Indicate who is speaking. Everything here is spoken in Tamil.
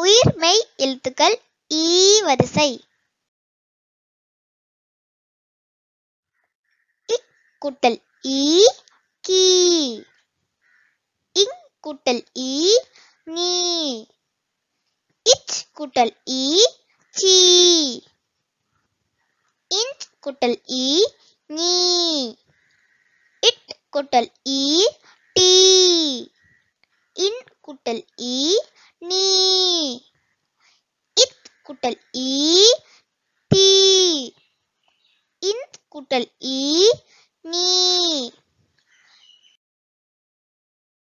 Speaker 1: உயிர்மெய் எழுத்துக்கள் ஈ வரிசை
Speaker 2: கூட்டல் ஈ கீ இங் கூட்டல் ஈ நீ இச் கூட்டல் ஈ சீ இன்ச் கூட்டல் ஈ நீ இட் கூட்டல் ஈ டீ இன் கூட்டல் ஈ கூட்டல் இ டி இந்த் கூட்டல் இ
Speaker 1: நீ